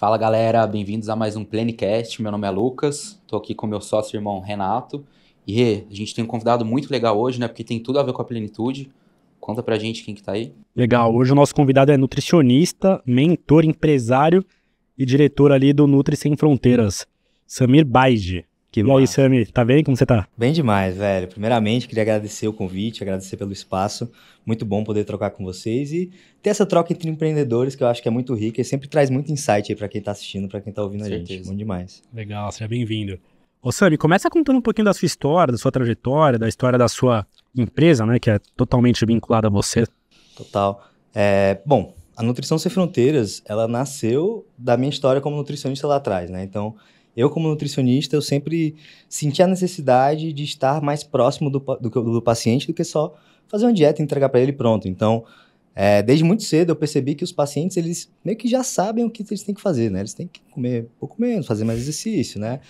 Fala galera, bem-vindos a mais um Plenicast. Meu nome é Lucas, estou aqui com meu sócio irmão Renato. E a gente tem um convidado muito legal hoje, né? Porque tem tudo a ver com a plenitude. Conta pra gente quem que tá aí. Legal, hoje o nosso convidado é nutricionista, mentor, empresário e diretor ali do Nutri Sem Fronteiras, Samir Baige. Que e Sami, tá bem? Como você tá? Bem demais, velho. Primeiramente, queria agradecer o convite, agradecer pelo espaço. Muito bom poder trocar com vocês e ter essa troca entre empreendedores, que eu acho que é muito rica e sempre traz muito insight aí pra quem tá assistindo, para quem tá ouvindo com a certeza. gente. Bom demais. Legal, seja bem-vindo. Ô, Sami, começa contando um pouquinho da sua história, da sua trajetória, da história da sua empresa, né, que é totalmente vinculada a você. Total. É, bom, a Nutrição Sem Fronteiras, ela nasceu da minha história como nutricionista lá atrás, né? Então, eu como nutricionista, eu sempre senti a necessidade de estar mais próximo do, do, do paciente do que só fazer uma dieta e entregar para ele pronto. Então, é, desde muito cedo eu percebi que os pacientes, eles meio que já sabem o que eles têm que fazer, né? Eles têm que comer um pouco menos, fazer mais exercício, né?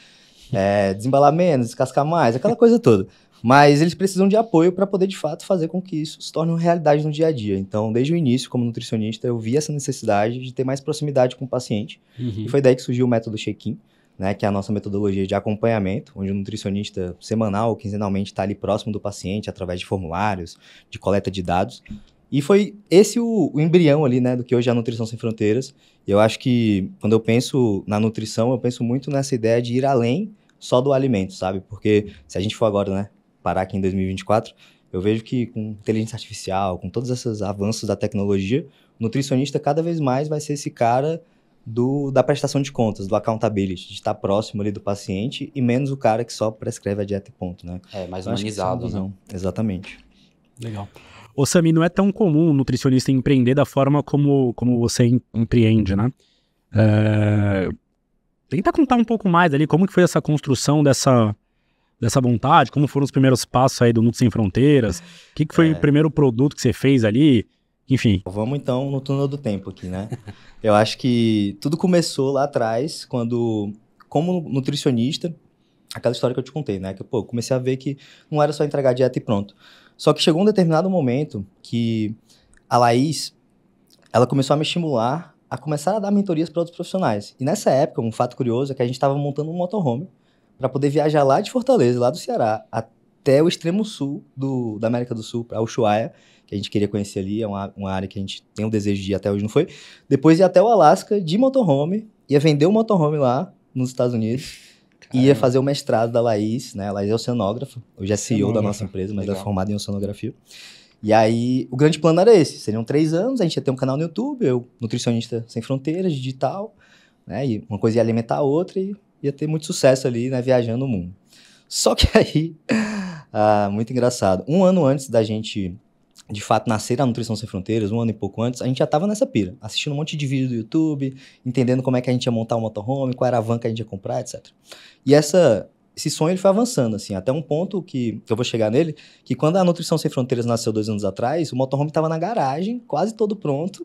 É, desembalar menos, descascar mais, aquela coisa toda. Mas eles precisam de apoio para poder, de fato, fazer com que isso se torne uma realidade no dia a dia. Então, desde o início, como nutricionista, eu vi essa necessidade de ter mais proximidade com o paciente. Uhum. E foi daí que surgiu o método check-in, né, que é a nossa metodologia de acompanhamento, onde o nutricionista semanal ou quinzenalmente está ali próximo do paciente através de formulários, de coleta de dados. E foi esse o, o embrião ali, né, do que hoje é a Nutrição Sem Fronteiras. Eu acho que quando eu penso na nutrição, eu penso muito nessa ideia de ir além só do alimento, sabe? Porque se a gente for agora, né, parar aqui em 2024, eu vejo que com inteligência artificial, com todos esses avanços da tecnologia, o nutricionista cada vez mais vai ser esse cara do, da prestação de contas, do accountability, de estar próximo ali do paciente e menos o cara que só prescreve a dieta e ponto, né? É, mais então, humanizado, né? Exatamente. Legal. Ô, Sami, não é tão comum um nutricionista empreender da forma como, como você empreende, né? É... Tenta contar um pouco mais ali como que foi essa construção dessa, dessa vontade, como foram os primeiros passos aí do Nutri Sem Fronteiras, o que, que foi é... o primeiro produto que você fez ali, enfim. Vamos então no túnel do tempo aqui, né? Eu acho que tudo começou lá atrás, quando, como nutricionista, aquela história que eu te contei, né? Que pô, comecei a ver que não era só entregar dieta e pronto. Só que chegou um determinado momento que a Laís, ela começou a me estimular a começar a dar mentorias para outros profissionais. E nessa época, um fato curioso é que a gente estava montando um motorhome para poder viajar lá de Fortaleza, lá do Ceará, até até o extremo sul do, da América do Sul, para Ushuaia, que a gente queria conhecer ali, é uma, uma área que a gente tem o um desejo de ir até hoje, não foi? Depois ia até o Alasca de motorhome, ia vender o motorhome lá nos Estados Unidos, Caramba. ia fazer o mestrado da Laís, né? A Laís é oceanógrafa, hoje é CEO é da nossa né? empresa, mas Legal. ela é formada em oceanografia. E aí, o grande plano era esse. Seriam três anos, a gente ia ter um canal no YouTube, eu, nutricionista sem fronteiras, digital, né? E uma coisa ia alimentar a outra e ia ter muito sucesso ali, né? Viajando o mundo. Só que aí, ah, muito engraçado. Um ano antes da gente de fato nascer a Nutrição Sem Fronteiras, um ano e pouco antes, a gente já estava nessa pira, assistindo um monte de vídeo do YouTube, entendendo como é que a gente ia montar o um motorhome, qual era a van que a gente ia comprar, etc. E essa, esse sonho ele foi avançando, assim, até um ponto que, que eu vou chegar nele, que quando a Nutrição Sem Fronteiras nasceu dois anos atrás, o motorhome estava na garagem, quase todo pronto,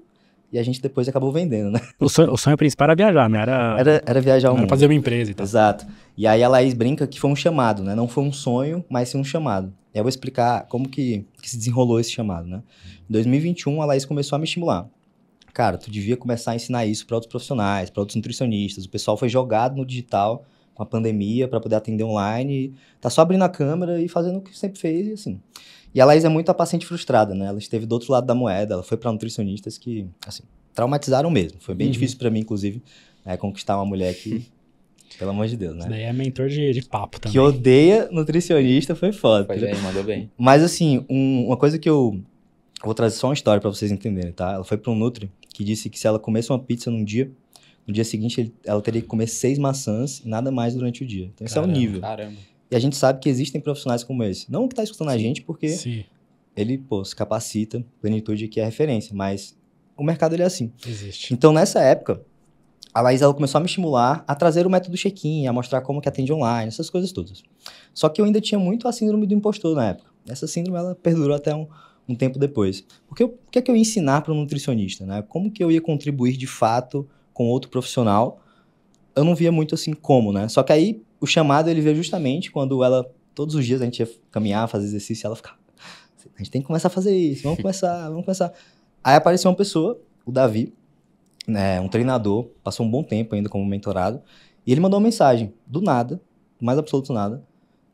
e a gente depois acabou vendendo, né? O sonho, o sonho principal era viajar, né? Era, era, era viajar o era fazer uma empresa e tal. Exato. E aí a Laís brinca que foi um chamado, né? Não foi um sonho, mas sim um chamado. E eu vou explicar como que, que se desenrolou esse chamado, né? Em 2021, a Laís começou a me estimular. Cara, tu devia começar a ensinar isso para outros profissionais, para outros nutricionistas. O pessoal foi jogado no digital com a pandemia para poder atender online. Tá só abrindo a câmera e fazendo o que sempre fez e assim. E a Laís é muito a paciente frustrada, né? Ela esteve do outro lado da moeda, ela foi para nutricionistas que, assim, traumatizaram mesmo. Foi bem uhum. difícil para mim, inclusive, né, conquistar uma mulher que Pelo amor de Deus, né? Isso daí é mentor de, de papo também. Que odeia nutricionista, foi foda. Foi bem, é, mandou bem. Mas assim, um, uma coisa que eu vou trazer só uma história para vocês entenderem, tá? Ela foi para um nutri que disse que se ela comesse uma pizza num dia, no dia seguinte ele, ela teria que comer seis maçãs e nada mais durante o dia. Então é caramba, esse é o nível. Caramba. E a gente sabe que existem profissionais como esse. Não que está escutando a gente, porque Sim. ele pô, se capacita, plenitude que é referência, mas o mercado ele é assim. Existe. Então, nessa época, a Laís ela começou a me estimular a trazer o método check-in, a mostrar como que atende online, essas coisas todas. Só que eu ainda tinha muito a síndrome do impostor na época. Essa síndrome ela perdurou até um, um tempo depois. Porque o que é que eu ia ensinar para um nutricionista, né? Como que eu ia contribuir de fato com outro profissional? Eu não via muito assim como, né? Só que aí o chamado ele veio justamente quando ela, todos os dias a gente ia caminhar, fazer exercício, ela ficava, a gente tem que começar a fazer isso, vamos começar, vamos começar. Aí apareceu uma pessoa, o Davi, né, um treinador, passou um bom tempo ainda como mentorado, e ele mandou uma mensagem, do nada, do mais absoluto nada.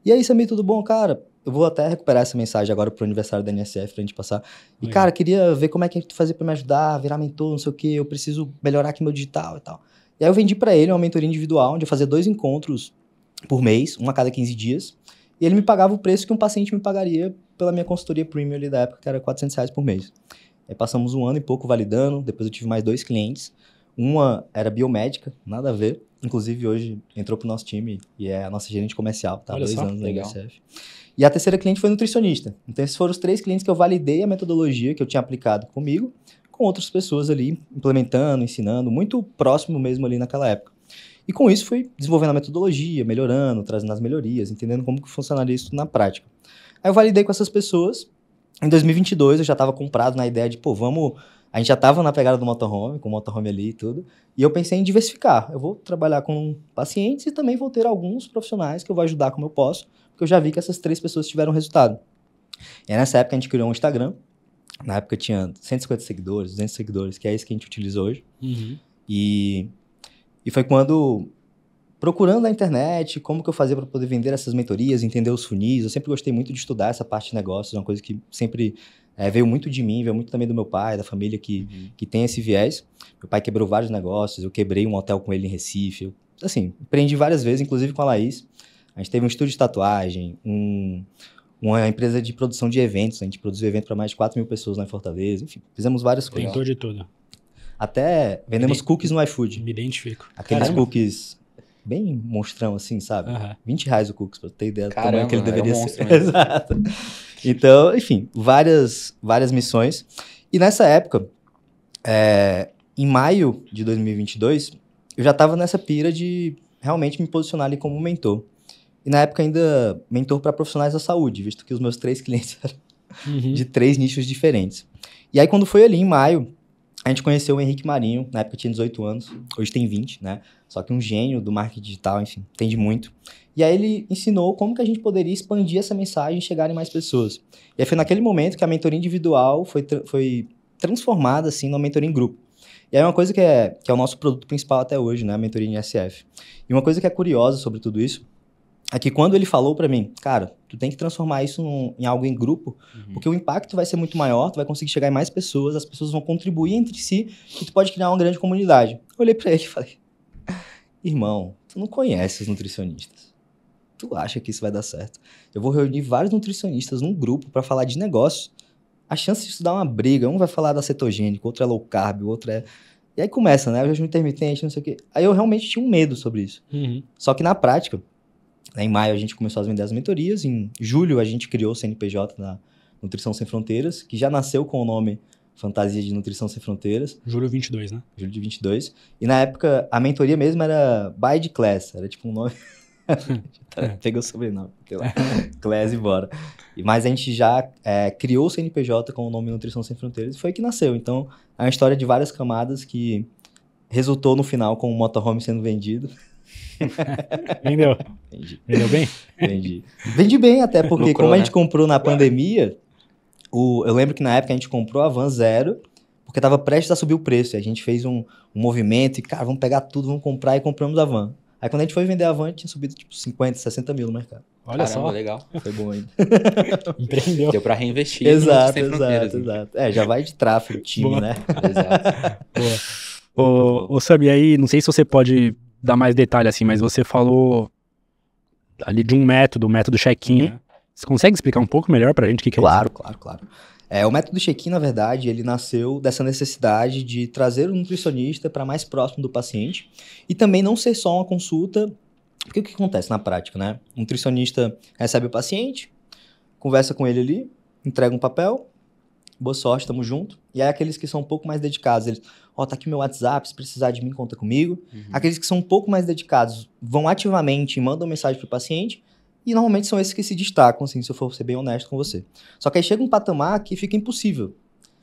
E aí, Samir, tudo bom, cara? Eu vou até recuperar essa mensagem agora pro aniversário da NSF pra gente passar. E, cara, queria ver como é que tu fazia pra me ajudar, virar mentor, não sei o quê, eu preciso melhorar aqui meu digital e tal. E aí eu vendi para ele uma mentoria individual, onde eu fazia dois encontros por mês, uma a cada 15 dias. E ele me pagava o preço que um paciente me pagaria pela minha consultoria premium ali da época, que era 400 reais por mês. Aí é, passamos um ano e pouco validando, depois eu tive mais dois clientes. Uma era biomédica, nada a ver. Inclusive, hoje entrou pro nosso time e é a nossa gerente comercial, tá? Olha Dois só, anos na E a terceira cliente foi nutricionista. Então, esses foram os três clientes que eu validei a metodologia que eu tinha aplicado comigo, com outras pessoas ali, implementando, ensinando, muito próximo mesmo ali naquela época. E com isso foi desenvolvendo a metodologia, melhorando, trazendo as melhorias, entendendo como que funcionaria isso na prática. Aí eu validei com essas pessoas. Em 2022 eu já estava comprado na ideia de, pô, vamos a gente já estava na pegada do motorhome, com o motorhome ali e tudo, e eu pensei em diversificar. Eu vou trabalhar com pacientes e também vou ter alguns profissionais que eu vou ajudar como eu posso, porque eu já vi que essas três pessoas tiveram resultado. E aí, nessa época a gente criou um Instagram, na época tinha 150 seguidores, 200 seguidores, que é isso que a gente utiliza hoje. Uhum. E e foi quando, procurando na internet, como que eu fazia para poder vender essas mentorias, entender os funis, eu sempre gostei muito de estudar essa parte de negócios, é uma coisa que sempre é, veio muito de mim, veio muito também do meu pai, da família que, uhum. que tem esse viés. Meu pai quebrou vários negócios, eu quebrei um hotel com ele em Recife, eu, assim, empreendi várias vezes, inclusive com a Laís. A gente teve um estúdio de tatuagem, um, uma empresa de produção de eventos, a gente produziu evento para mais de 4 mil pessoas lá em Fortaleza, enfim, fizemos várias coisas. Tentou de tudo. Até vendemos me cookies no iFood. Me identifico. Aqueles Caramba. cookies bem monstrão, assim, sabe? Uhum. 20 reais o cookies, pra ter ideia do Caramba, tamanho que ele deveria um ser. Exato. Então, enfim, várias, várias missões. E nessa época, é, em maio de 2022, eu já estava nessa pira de realmente me posicionar ali como mentor. E na época ainda mentor para profissionais da saúde, visto que os meus três clientes eram uhum. de três nichos diferentes. E aí quando foi ali em maio, a gente conheceu o Henrique Marinho, na época tinha 18 anos, hoje tem 20, né? Só que um gênio do marketing digital, enfim, entende muito. E aí ele ensinou como que a gente poderia expandir essa mensagem e chegar em mais pessoas. E aí foi naquele momento que a mentoria individual foi, tra foi transformada, assim, numa mentoria em grupo. E aí uma coisa que é, que é o nosso produto principal até hoje, né? A mentoria em SF. E uma coisa que é curiosa sobre tudo isso é que quando ele falou para mim, cara, tu tem que transformar isso num, em algo em grupo, uhum. porque o impacto vai ser muito maior, tu vai conseguir chegar em mais pessoas, as pessoas vão contribuir entre si e tu pode criar uma grande comunidade. Eu olhei para ele e falei: "Irmão, tu não conhece os nutricionistas. Tu acha que isso vai dar certo? Eu vou reunir vários nutricionistas num grupo para falar de negócios. A chance de dar uma briga, um vai falar da cetogênica, outro é low carb, outro é e aí começa, né? O jejum intermitente, não sei o quê. Aí eu realmente tinha um medo sobre isso. Uhum. Só que na prática, em maio a gente começou a vender as mentorias, em julho a gente criou o CNPJ da Nutrição Sem Fronteiras, que já nasceu com o nome Fantasia de Nutrição Sem Fronteiras. Julho 22, né? Julho de 22. E na época a mentoria mesmo era By de Class, era tipo um nome. É. Pegou o sobrenome, Class e bora. Mas a gente já é, criou o CNPJ com o nome Nutrição Sem Fronteiras e foi que nasceu. Então, é uma história de várias camadas que resultou no final com o motorhome sendo vendido. Vendeu. Entendi. Vendeu bem? Entendi. Vendi bem até, porque Lucrou, como a gente né? comprou na pandemia, o, eu lembro que na época a gente comprou a van zero, porque estava prestes a subir o preço. E a gente fez um, um, movimento e, cara, vamos pegar tudo, vamos comprar e compramos a van. Aí quando a gente foi vender a van, tinha subido tipo 50, 60 mil no mercado. Olha Caramba, só. legal. Foi bom ainda. Empreendeu. Deu para reinvestir. Exato, exato, né? exato. É, já vai de tráfego, time, Boa. né? Exato. Boa. Ô, ô aí, não sei se você pode dar mais detalhe assim, mas você falou ali de um método, o método check-in. Uhum. Né? Você consegue explicar um pouco melhor pra gente o que, que claro, é Claro, claro, claro. É, o método check-in, na verdade, ele nasceu dessa necessidade de trazer o nutricionista para mais próximo do paciente e também não ser só uma consulta. Porque o que acontece na prática, né? O nutricionista recebe o paciente, conversa com ele ali, entrega um papel, boa sorte, tamo junto. E aí aqueles que são um pouco mais dedicados, eles, ó, oh, tá aqui meu WhatsApp, se precisar de mim, conta comigo. Uhum. Aqueles que são um pouco mais dedicados vão ativamente e mandam mensagem pro paciente. E normalmente são esses que se destacam, assim, se eu for ser bem honesto com você. Só que aí chega um patamar que fica impossível.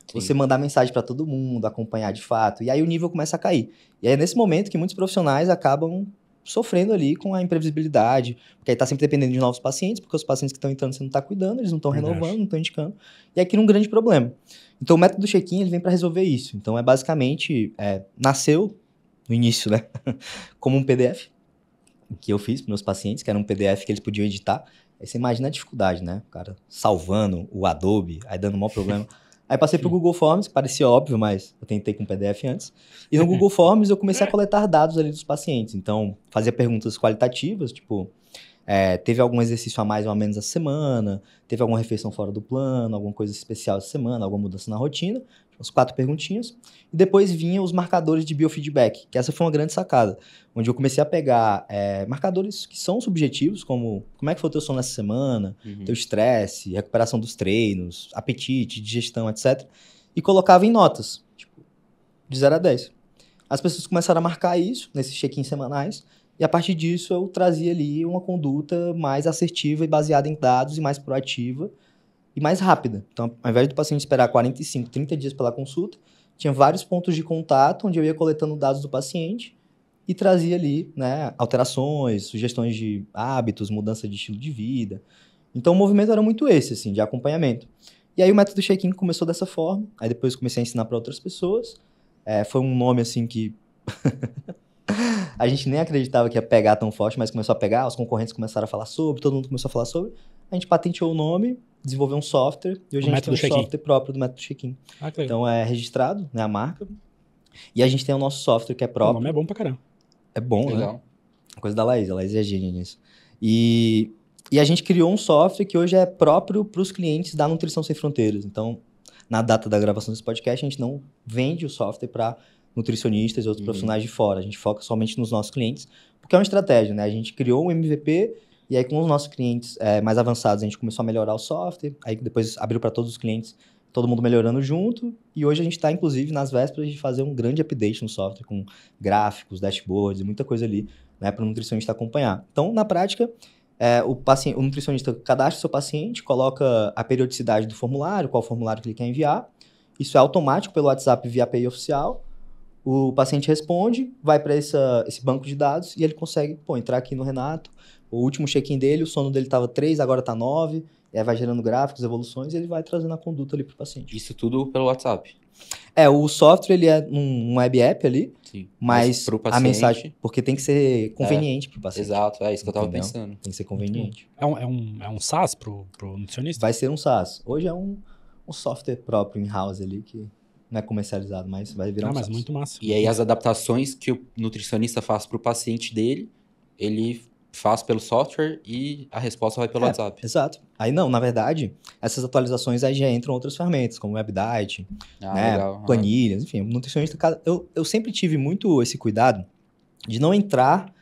Sim. Você mandar mensagem para todo mundo, acompanhar de fato, e aí o nível começa a cair. E aí é nesse momento que muitos profissionais acabam sofrendo ali com a imprevisibilidade, porque aí está sempre dependendo de novos pacientes, porque os pacientes que estão entrando você não está cuidando, eles não estão renovando, não estão indicando, e aqui é um grande problema. Então o método do check-in ele vem para resolver isso. Então é basicamente, é, nasceu no início, né, como um PDF, que eu fiz para meus pacientes, que era um PDF que eles podiam editar. Aí você imagina a dificuldade, né? O cara salvando o Adobe, aí dando um maior problema. Aí passei para o Google Forms, que parecia óbvio, mas eu tentei com PDF antes. E no uhum. Google Forms eu comecei a é. coletar dados ali dos pacientes. Então, fazia perguntas qualitativas, tipo, é, teve algum exercício a mais ou a menos a semana, teve alguma refeição fora do plano, alguma coisa especial essa semana, alguma mudança na rotina as quatro perguntinhas, e depois vinham os marcadores de biofeedback, que essa foi uma grande sacada, onde eu comecei a pegar é, marcadores que são subjetivos, como como é que foi o teu sono nessa semana, uhum. teu estresse, recuperação dos treinos, apetite, digestão, etc., e colocava em notas, tipo, de 0 a 10. As pessoas começaram a marcar isso nesses check-ins semanais, e a partir disso eu trazia ali uma conduta mais assertiva e baseada em dados e mais proativa, e mais rápida. Então, ao invés do paciente esperar 45, 30 dias pela consulta, tinha vários pontos de contato onde eu ia coletando dados do paciente e trazia ali né, alterações, sugestões de hábitos, mudança de estilo de vida. Então, o movimento era muito esse, assim, de acompanhamento. E aí o método check-in começou dessa forma, aí depois comecei a ensinar para outras pessoas. É, foi um nome, assim, que... a gente nem acreditava que ia pegar tão forte, mas começou a pegar, os concorrentes começaram a falar sobre, todo mundo começou a falar sobre. A gente patenteou o nome desenvolver um software e hoje o a gente tem um software próprio do método check-in. Ah, então é registrado, né, a marca. E a gente tem o nosso software que é próprio. O nome é bom pra caramba. É bom, né? Legal. né? Coisa da Laís, a Laís é gênia nisso. E, e a gente criou um software que hoje é próprio para os clientes da Nutrição Sem Fronteiras. Então, na data da gravação desse podcast, a gente não vende o software para nutricionistas e outros uhum. profissionais de fora. A gente foca somente nos nossos clientes, porque é uma estratégia, né? A gente criou um MVP e aí, com os nossos clientes é, mais avançados, a gente começou a melhorar o software, aí depois abriu para todos os clientes, todo mundo melhorando junto. E hoje a gente está, inclusive, nas vésperas de fazer um grande update no software, com gráficos, dashboards e muita coisa ali, né, para o nutricionista acompanhar. Então, na prática, é, o, paciente, o nutricionista cadastra seu paciente, coloca a periodicidade do formulário, qual formulário que ele quer enviar. Isso é automático pelo WhatsApp via API oficial. O paciente responde, vai para esse banco de dados e ele consegue pô, entrar aqui no Renato, o último check-in dele, o sono dele estava 3, agora está 9, e aí vai gerando gráficos, evoluções, e ele vai trazendo a conduta ali para o paciente. Isso tudo pelo WhatsApp? É, o software ele é um, um web app ali, Sim. mas, mas paciente, a mensagem, porque tem que ser conveniente é, para o paciente. Exato, é isso que eu estava pensando. Tem que ser conveniente. É um, é um, é um SaaS para o nutricionista? Vai ser um SaaS. Hoje é um, um software próprio in-house ali que não é comercializado, mas vai virar ah, um mas muito massa. E aí as adaptações que o nutricionista faz para o paciente dele, ele faço pelo software e a resposta vai pelo é, WhatsApp. Exato. Aí não, na verdade, essas atualizações aí já entram outras ferramentas, como WebDite, ah, né, planilhas, enfim. Nutricionista, eu, eu sempre tive muito esse cuidado de não entrar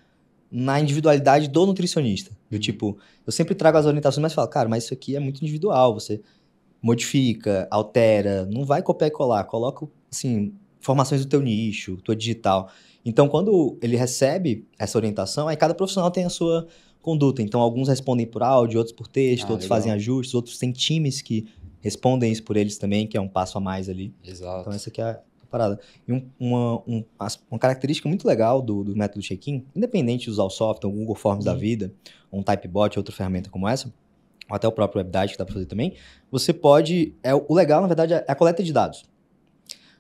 na individualidade do nutricionista. Do uhum. tipo, eu sempre trago as orientações, mas falo, cara, mas isso aqui é muito individual, você modifica, altera, não vai copiar e colar, coloca, assim, informações do teu nicho, tua digital. Então, quando ele recebe essa orientação, aí cada profissional tem a sua conduta. Então, alguns respondem por áudio, outros por texto, ah, outros legal. fazem ajustes, outros têm times que respondem isso por eles também, que é um passo a mais ali. Exato. Então, essa aqui é a parada. E um, uma, um, uma característica muito legal do, do método check-in, independente de usar o software, o Google Forms Sim. da vida, um Typebot, outra ferramenta como essa, ou até o próprio WebDite que dá para fazer também, você pode... É, o legal, na verdade, é, é a coleta de dados.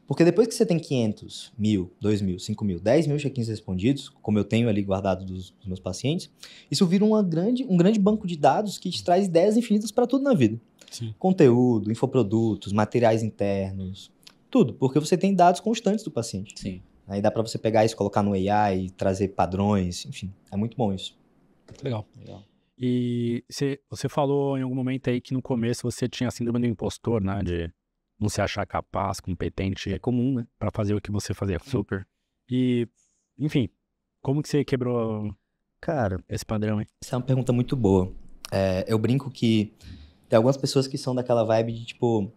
Porque depois que você tem 500, mil, 2 mil, 5 mil, 10 mil check-ins respondidos, como eu tenho ali guardado dos, dos meus pacientes, isso vira uma grande, um grande banco de dados que te traz ideias infinitas para tudo na vida. Sim. Conteúdo, infoprodutos, materiais internos, tudo. Porque você tem dados constantes do paciente. Sim. Aí dá para você pegar isso, colocar no AI, e trazer padrões, enfim. É muito bom isso. Legal. Legal. E você falou em algum momento aí que no começo você tinha a síndrome do impostor, né? De não se achar capaz, competente, é comum, né? Pra fazer o que você fazia. Uhum. Super. E, enfim, como que você quebrou Cara, esse padrão, hein? Essa é uma pergunta muito boa. É, eu brinco que tem algumas pessoas que são daquela vibe de tipo,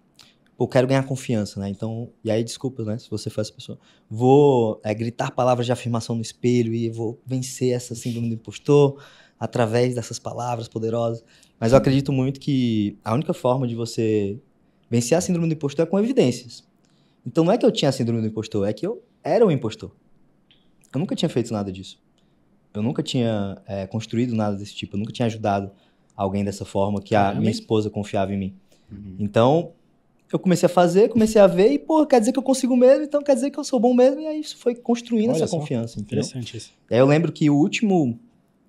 eu quero ganhar confiança, né? Então, e aí, desculpas, né? Se você for essa pessoa. Vou é, gritar palavras de afirmação no espelho e vou vencer essa síndrome do impostor através dessas palavras poderosas. Mas eu acredito muito que a única forma de você vencer a síndrome do impostor é com evidências. Então não é que eu tinha a síndrome do impostor, é que eu era um impostor. Eu nunca tinha feito nada disso. Eu nunca tinha é, construído nada desse tipo. Eu nunca tinha ajudado alguém dessa forma que a minha esposa confiava em mim. Uhum. Então, eu comecei a fazer, comecei a ver, e, pô, quer dizer que eu consigo mesmo, então quer dizer que eu sou bom mesmo, e aí isso foi construindo Olha essa confiança. Interessante isso. aí eu lembro que o último,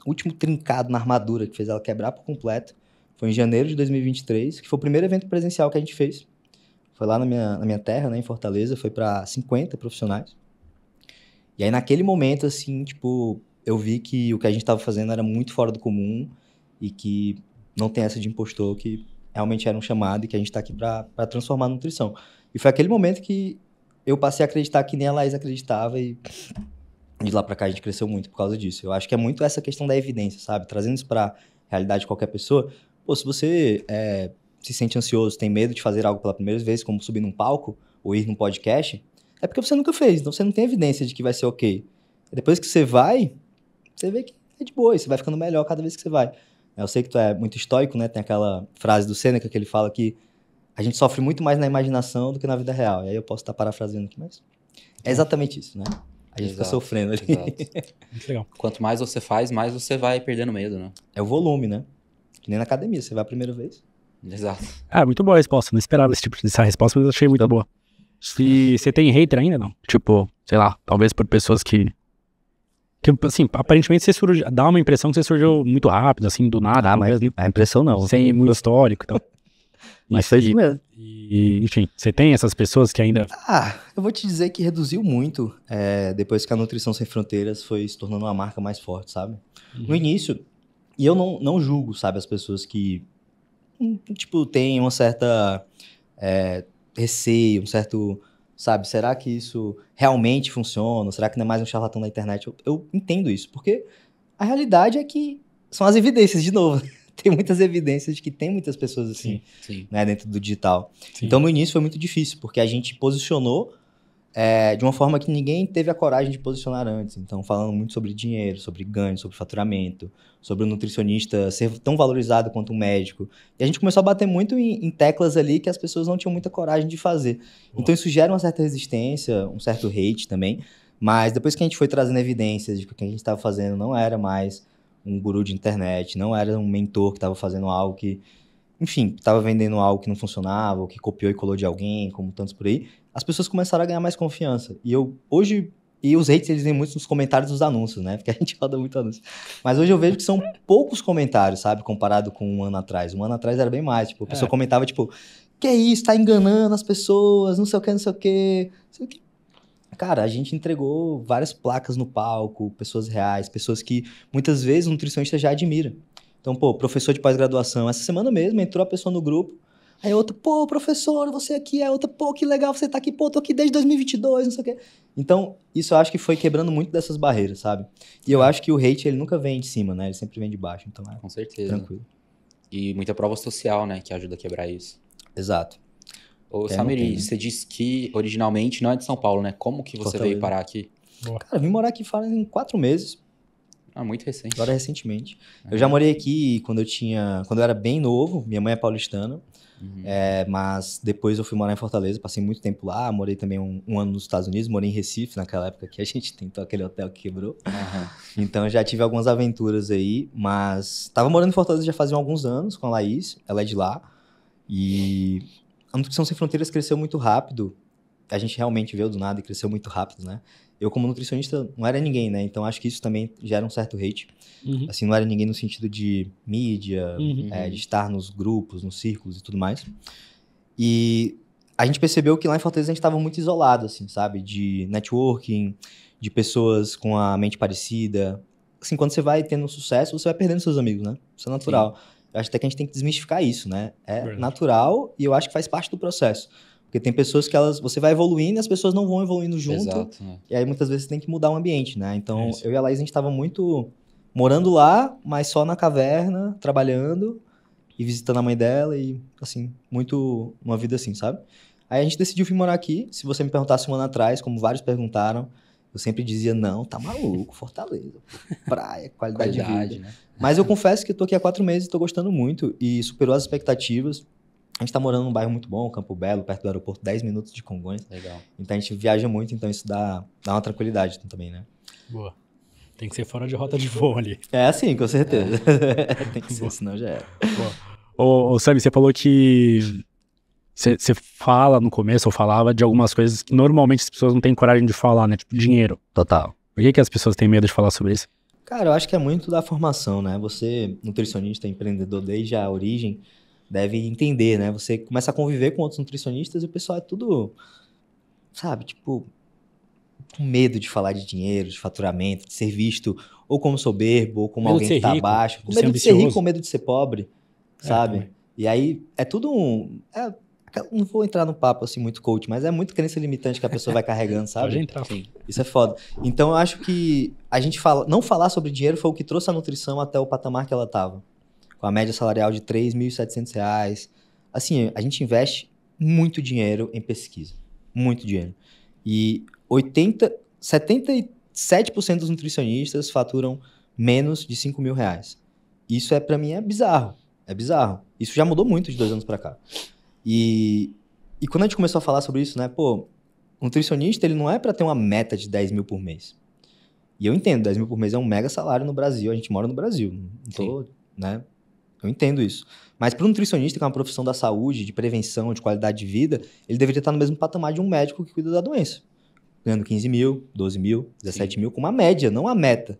último trincado na armadura que fez ela quebrar por completo foi em janeiro de 2023, que foi o primeiro evento presencial que a gente fez. Foi lá na minha, na minha terra, né, em Fortaleza, foi para 50 profissionais. E aí, naquele momento, assim, tipo, eu vi que o que a gente estava fazendo era muito fora do comum e que não tem essa de impostor, que realmente era um chamado e que a gente está aqui para transformar a nutrição. E foi aquele momento que eu passei a acreditar que nem a Laís acreditava e de lá para cá a gente cresceu muito por causa disso. Eu acho que é muito essa questão da evidência, sabe? Trazendo isso para realidade de qualquer pessoa, Pô, se você é, se sente ansioso, tem medo de fazer algo pela primeira vez, como subir num palco ou ir num podcast, é porque você nunca fez, então você não tem evidência de que vai ser ok. Depois que você vai, você vê que é de boa, e você vai ficando melhor cada vez que você vai. Eu sei que tu é muito estoico, né? Tem aquela frase do Seneca que ele fala que a gente sofre muito mais na imaginação do que na vida real. E aí eu posso estar parafraseando aqui, mas é exatamente isso, né? A gente exato, fica sofrendo ali. Exato. Muito legal. Quanto mais você faz, mais você vai perdendo medo, né? É o volume, né? Que nem na academia, você vai a primeira vez. Exato. Ah, muito boa a resposta. Não esperava esse tipo de resposta, mas achei muito então, boa. E você tem hater ainda, não? Tipo, sei lá, talvez por pessoas que. Que, assim, aparentemente você surgiu. dá uma impressão que você surgiu muito rápido, assim, do nada. Ah, mas assim. a impressão não. Sem muito histórico então. mas foi isso mesmo. E, enfim, você tem essas pessoas que ainda. Ah, eu vou te dizer que reduziu muito é, depois que a Nutrição Sem Fronteiras foi se tornando uma marca mais forte, sabe? Uhum. No início, e eu não, não julgo, sabe, as pessoas que, hum, tipo, têm uma certa é, receio, um certo, sabe, será que isso realmente funciona? Será que não é mais um charlatão da internet? Eu, eu entendo isso, porque a realidade é que são as evidências, de novo. tem muitas evidências de que tem muitas pessoas assim, sim, sim. né, dentro do digital. Sim. Então, no início foi muito difícil, porque a gente posicionou é, de uma forma que ninguém teve a coragem de posicionar antes. Então, falando muito sobre dinheiro, sobre ganho, sobre faturamento, sobre o nutricionista ser tão valorizado quanto o médico. E a gente começou a bater muito em, em teclas ali que as pessoas não tinham muita coragem de fazer. Então, isso gera uma certa resistência, um certo hate também. Mas depois que a gente foi trazendo evidências de que o que a gente estava fazendo não era mais um guru de internet, não era um mentor que estava fazendo algo que enfim, estava vendendo algo que não funcionava, ou que copiou e colou de alguém, como tantos por aí as pessoas começaram a ganhar mais confiança. E eu hoje e os haters, eles vêm muito nos comentários dos anúncios, né? Porque a gente roda muito anúncio. Mas hoje eu vejo que são poucos comentários, sabe? Comparado com um ano atrás. Um ano atrás era bem mais. Tipo, a pessoa é. comentava, tipo, que é isso? Tá enganando as pessoas, não sei o que, não sei o que. Cara, a gente entregou várias placas no palco, pessoas reais, pessoas que muitas vezes o nutricionista já admira. Então, pô, professor de pós-graduação, essa semana mesmo entrou a pessoa no grupo Aí outro, pô, professor, você aqui. Aí é outra, pô, que legal você tá aqui. Pô, tô aqui desde 2022, não sei o quê. Então, isso eu acho que foi quebrando muito dessas barreiras, sabe? E eu é. acho que o hate, ele nunca vem de cima, né? Ele sempre vem de baixo. Então, é Com certeza. Tranquilo. E muita prova social, né? Que ajuda a quebrar isso. Exato. Ô, tem, Samiri, tem, né? você disse que originalmente não é de São Paulo, né? Como que você Fortaleza. veio parar aqui? Boa. Cara, vim morar aqui faz em quatro meses. Ah, muito recente. Agora recentemente. Eu já morei aqui quando eu tinha. Quando eu era bem novo, minha mãe é paulistana. Uhum. É, mas depois eu fui morar em Fortaleza, passei muito tempo lá, morei também um, um, ano nos Estados Unidos, morei em Recife naquela época que a gente tentou aquele hotel que quebrou. Uhum. Então já tive algumas aventuras aí, mas estava morando em Fortaleza já fazia alguns anos com a Laís, ela é de lá. E a Nutrição Sem Fronteiras cresceu muito rápido. A gente realmente veio do nada e cresceu muito rápido, né? eu como nutricionista não era ninguém, né? Então acho que isso também gera um certo hate. Uhum. Assim, não era ninguém no sentido de mídia, uhum. é, de estar nos grupos, nos círculos e tudo mais. E a gente percebeu que lá em Fortaleza a gente estava muito isolado, assim, sabe? De networking, de pessoas com a mente parecida. Assim, quando você vai tendo sucesso, você vai perdendo seus amigos, né? Isso é natural. Sim. Eu acho até que a gente tem que desmistificar isso, né? É Verdade. natural e eu acho que faz parte do processo. Porque tem pessoas que elas. Você vai evoluindo e as pessoas não vão evoluindo junto. Exato, né? E aí muitas vezes tem que mudar o ambiente, né? Então, é eu e a Laís, a gente estava muito morando lá, mas só na caverna, trabalhando e visitando a mãe dela e, assim, muito uma vida assim, sabe? Aí a gente decidiu vir morar aqui. Se você me perguntasse um ano atrás, como vários perguntaram, eu sempre dizia, não, tá maluco, Fortaleza, praia, qualidade, qualidade de vida. Né? Mas eu confesso que eu tô aqui há quatro meses e tô gostando muito e superou as expectativas. A gente está morando num bairro muito bom, Campo Belo, perto do aeroporto, 10 minutos de Congonhas. Legal. Então a gente viaja muito, então isso dá, dá uma tranquilidade também, né? Boa. Tem que ser fora de rota de voo ali. É assim, com certeza. É. Tem que ser, Boa. senão já é. Ô, ô, Sam, você falou que você fala no começo, ou falava, de algumas coisas que normalmente as pessoas não têm coragem de falar, né? Tipo, dinheiro. Total. Por que, que as pessoas têm medo de falar sobre isso? Cara, eu acho que é muito da formação, né? Você, nutricionista, empreendedor desde a origem, deve entender, né? Você começa a conviver com outros nutricionistas e o pessoal é tudo, sabe, tipo, com medo de falar de dinheiro, de faturamento, de ser visto ou como soberbo, ou como medo alguém que tá rico, baixo, com medo de ser rico, com medo de ser pobre, é, sabe? E aí é tudo um. É, não vou entrar no papo assim muito coach, mas é muito crença limitante que a pessoa vai carregando, sabe? Pode entrar. Sim. Isso é foda. Então eu acho que a gente fala, não falar sobre dinheiro foi o que trouxe a nutrição até o patamar que ela estava com a média salarial de R$ 3.700. Assim, a gente investe muito dinheiro em pesquisa, muito dinheiro. E 80, 77% dos nutricionistas faturam menos de 5 mil reais. Isso é para mim é bizarro, é bizarro. Isso já mudou muito de dois anos para cá. E, e quando a gente começou a falar sobre isso, né? Pô, nutricionista ele não é para ter uma meta de 10 mil por mês. E eu entendo, 10 mil por mês é um mega salário no Brasil, a gente mora no Brasil. Não tô, né? Eu entendo isso. Mas para um nutricionista, que é uma profissão da saúde, de prevenção, de qualidade de vida, ele deveria estar no mesmo patamar de um médico que cuida da doença. Ganhando 15 mil, 12 mil, 17 Sim. mil, com uma média, não a meta.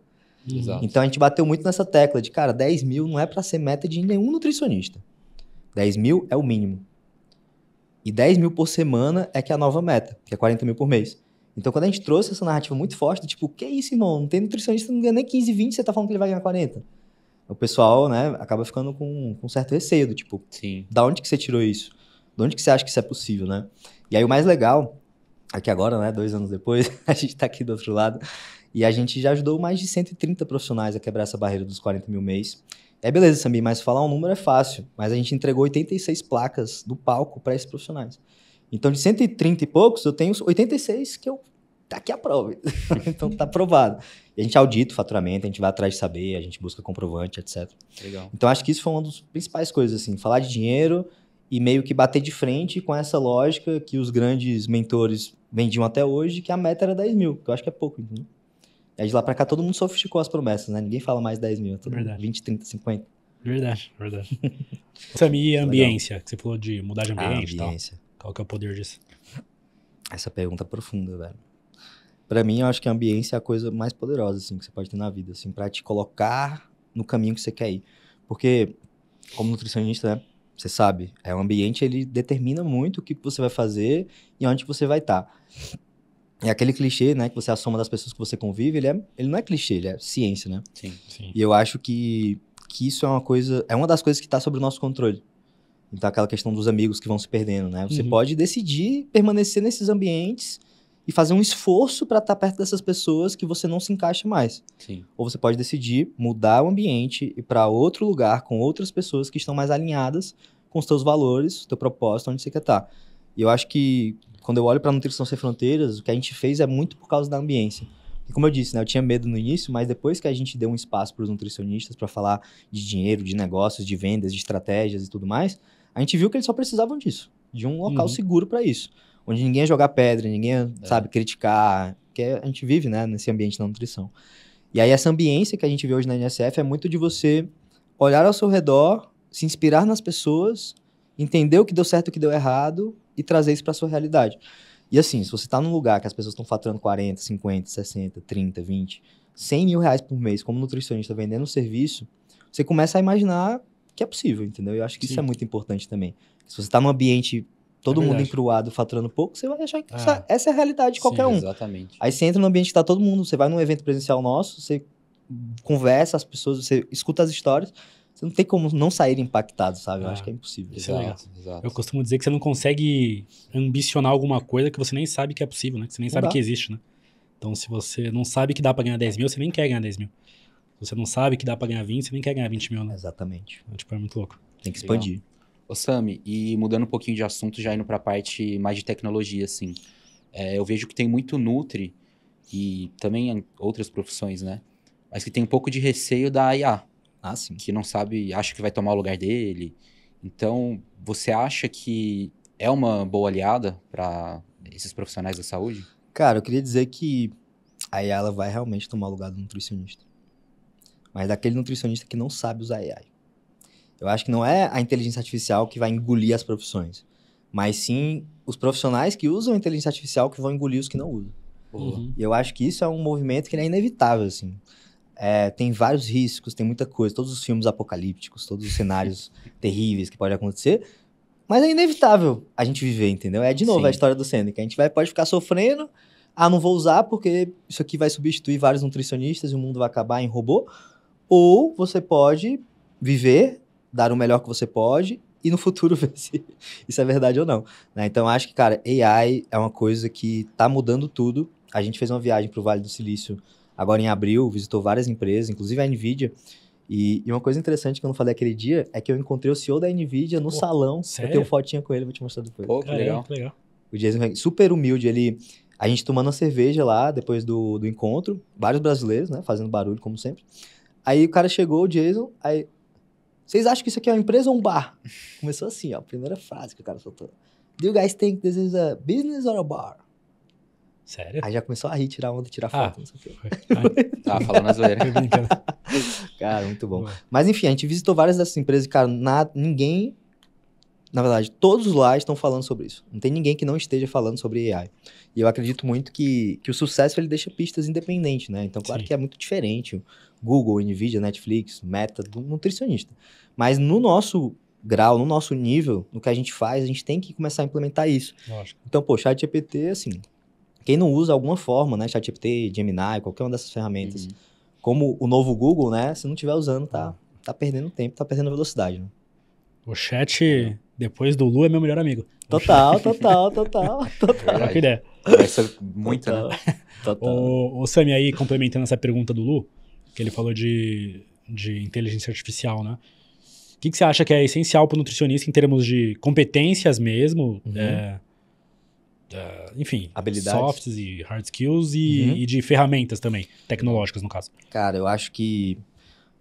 Exato. Então a gente bateu muito nessa tecla de, cara, 10 mil não é para ser meta de nenhum nutricionista. 10 mil é o mínimo. E 10 mil por semana é que é a nova meta, que é 40 mil por mês. Então, quando a gente trouxe essa narrativa muito forte, tipo, que isso, irmão? Não tem nutricionista que não ganha nem 15, 20, você tá falando que ele vai ganhar 40 o pessoal, né, acaba ficando com, com um certo receio, do tipo, Sim. da onde que você tirou isso? De onde que você acha que isso é possível, né? E aí o mais legal, aqui é agora, né, dois anos depois, a gente está aqui do outro lado, e a gente já ajudou mais de 130 profissionais a quebrar essa barreira dos 40 mil mês. É beleza, Samir, mas falar um número é fácil. Mas a gente entregou 86 placas do palco para esses profissionais. Então, de 130 e poucos, eu tenho 86 que eu tá aqui a prova. então tá aprovado. E a gente audita o faturamento, a gente vai atrás de saber, a gente busca comprovante, etc. Legal. Então acho que isso foi uma das principais coisas, assim, falar de dinheiro e meio que bater de frente com essa lógica que os grandes mentores vendiam até hoje, que a meta era 10 mil, que eu acho que é pouco, entendeu? E é aí de lá pra cá todo mundo sofisticou as promessas, né? Ninguém fala mais 10 mil, é todo verdade. 20, 30, 50. Verdade, verdade. Sami, ambiência, que você falou de mudar de ah, ambiente, ah, ambiência. Tal. Qual que é o poder disso? Essa pergunta é profunda, velho para mim, eu acho que a ambiência é a coisa mais poderosa assim que você pode ter na vida, assim, para te colocar no caminho que você quer ir. Porque como nutricionista, né, você sabe, é o ambiente ele determina muito o que você vai fazer e onde você vai estar. Tá. É aquele clichê, né, que você é assoma das pessoas que você convive, ele, é, ele não é clichê, ele é ciência, né? Sim, sim. E eu acho que, que isso é uma coisa, é uma das coisas que está sobre o nosso controle. Então, aquela questão dos amigos que vão se perdendo, né? Você uhum. pode decidir permanecer nesses ambientes e fazer um esforço para estar tá perto dessas pessoas que você não se encaixa mais. Sim. Ou você pode decidir mudar o ambiente e para outro lugar com outras pessoas que estão mais alinhadas com os seus valores, teu propósito, onde você quer estar. Tá. E eu acho que quando eu olho para Nutrição Sem Fronteiras, o que a gente fez é muito por causa da ambiência. E como eu disse, né, eu tinha medo no início, mas depois que a gente deu um espaço para os nutricionistas para falar de dinheiro, de negócios, de vendas, de estratégias e tudo mais, a gente viu que eles só precisavam disso, de um local uhum. seguro para isso onde ninguém ia é jogar pedra, ninguém ia, é, é. sabe, criticar, que é, a gente vive, né, nesse ambiente da nutrição. E aí essa ambiência que a gente vê hoje na NSF é muito de você olhar ao seu redor, se inspirar nas pessoas, entender o que deu certo e o que deu errado e trazer isso para sua realidade. E assim, se você está num lugar que as pessoas estão faturando 40, 50, 60, 30, 20, 100 mil reais por mês como nutricionista vendendo um serviço, você começa a imaginar que é possível, entendeu? Eu acho que Sim. isso é muito importante também. Se você está num ambiente todo é mundo encruado, faturando pouco, você vai achar que ah, essa, é a realidade de qualquer sim, um. Exatamente. Aí você entra no ambiente que está todo mundo, você vai num evento presencial nosso, você conversa as pessoas, você escuta as histórias, você não tem como não sair impactado, sabe? Eu é. acho que é impossível. Isso exato, é legal. Exato. Eu costumo dizer que você não consegue ambicionar alguma coisa que você nem sabe que é possível, né? Que você nem não sabe dá. que existe, né? Então, se você não sabe que dá para ganhar 10 mil, você nem quer ganhar 10 mil. Se você não sabe que dá para ganhar 20, você nem quer ganhar 20 mil, né? Exatamente. Então, tipo, é muito louco. Tem que expandir. Legal. Ô Sami, e mudando um pouquinho de assunto, já indo para a parte mais de tecnologia, assim, é, eu vejo que tem muito Nutri e também outras profissões, né? Mas que tem um pouco de receio da IA. Ah, sim. Que não sabe, acha que vai tomar o lugar dele. Então, você acha que é uma boa aliada para esses profissionais da saúde? Cara, eu queria dizer que a IA vai realmente tomar o lugar do nutricionista. Mas daquele nutricionista que não sabe usar AI. Eu acho que não é a inteligência artificial que vai engolir as profissões, mas sim os profissionais que usam a inteligência artificial que vão engolir os que não usam. Uhum. E eu acho que isso é um movimento que é inevitável, assim. É, tem vários riscos, tem muita coisa, todos os filmes apocalípticos, todos os cenários terríveis que podem acontecer, mas é inevitável a gente viver, entendeu? É de novo Sim. a história do Seneca. A gente vai, pode ficar sofrendo, ah, não vou usar porque isso aqui vai substituir vários nutricionistas e o mundo vai acabar em robô, ou você pode viver dar o melhor que você pode e no futuro ver se isso é verdade ou não. Né? Então acho que, cara, AI é uma coisa que está mudando tudo. A gente fez uma viagem para o Vale do Silício agora em abril, visitou várias empresas, inclusive a Nvidia. E, e, uma coisa interessante que eu não falei aquele dia é que eu encontrei o CEO da Nvidia no Pô, salão. Sério? Eu tenho fotinha com ele, vou te mostrar depois. Pô, que Caramba, legal. legal. O Jason super humilde, ele. A gente tomando uma cerveja lá depois do, do encontro, vários brasileiros, né? Fazendo barulho, como sempre. Aí o cara chegou, o Jason, aí, vocês acham que isso aqui é uma empresa ou um bar? Começou assim, ó, primeira frase que o cara soltou. Do you guys think this is a business or a bar? Sério? Aí já começou a rir, tirar onda, tirar ah, foto, ah, não sei o Tava tá falando zoeira. cara, muito bom. Mas enfim, a gente visitou várias dessas empresas, cara, ninguém na verdade, todos lá estão falando sobre isso. Não tem ninguém que não esteja falando sobre AI. E eu acredito muito que, que o sucesso ele deixa pistas independentes, né? Então, claro Sim. que é muito diferente. Google, Nvidia, Netflix, Meta, do nutricionista. Mas no nosso grau, no nosso nível, no que a gente faz, a gente tem que começar a implementar isso. Lógico. Então, pô, ChatGPT, assim, quem não usa alguma forma, né? ChatGPT, Gemini, qualquer uma dessas ferramentas, uhum. como o novo Google, né? Se não estiver usando, tá, tá perdendo tempo, tá perdendo velocidade, né? O chat, depois do Lu é meu melhor amigo. Total, total, total, total. que ideia. Essa é muito, total, né? Total. O, o Sami aí, complementando essa pergunta do Lu, que ele falou de, de inteligência artificial, né? O que, que você acha que é essencial para o nutricionista em termos de competências mesmo? Uhum. É, é, enfim, Habilidades. softs e hard skills e, uhum. e de ferramentas também, tecnológicas no caso. Cara, eu acho que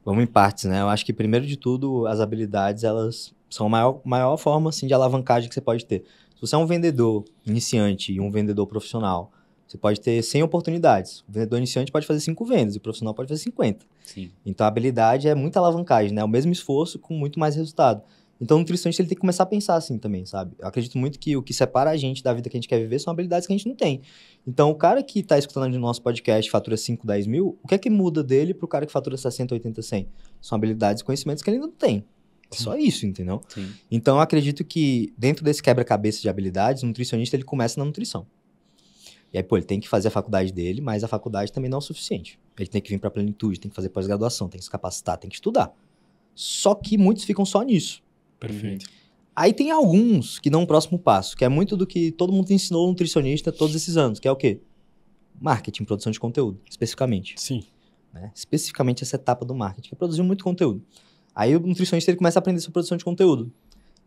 vamos em partes, né? Eu acho que primeiro de tudo as habilidades elas são a maior, maior forma assim, de alavancagem que você pode ter. Se você é um vendedor iniciante e um vendedor profissional, você pode ter 100 oportunidades. O vendedor iniciante pode fazer 5 vendas e o profissional pode fazer 50. Sim. Então a habilidade é muita alavancagem, né? É o mesmo esforço com muito mais resultado. Então o nutricionista ele tem que começar a pensar assim também, sabe? Eu acredito muito que o que separa a gente da vida que a gente quer viver são habilidades que a gente não tem. Então o cara que está escutando o nosso podcast fatura 5, 10 mil, o que é que muda dele para o cara que fatura 60, 80, 100? São habilidades e conhecimentos que ele ainda não tem. É só isso, entendeu? Sim. Então, eu acredito que dentro desse quebra-cabeça de habilidades, o nutricionista ele começa na nutrição. E aí, pô, ele tem que fazer a faculdade dele, mas a faculdade também não é o suficiente. Ele tem que vir para a plenitude, tem que fazer pós-graduação, tem que se capacitar, tem que estudar. Só que muitos ficam só nisso. Perfeito. Uhum. Aí tem alguns que dão um próximo passo, que é muito do que todo mundo ensinou o nutricionista todos esses anos, que é o quê? Marketing, produção de conteúdo, especificamente. Sim. Né? Especificamente essa etapa do marketing, que é produzir muito conteúdo. Aí o nutricionista ele começa a aprender sobre produção de conteúdo.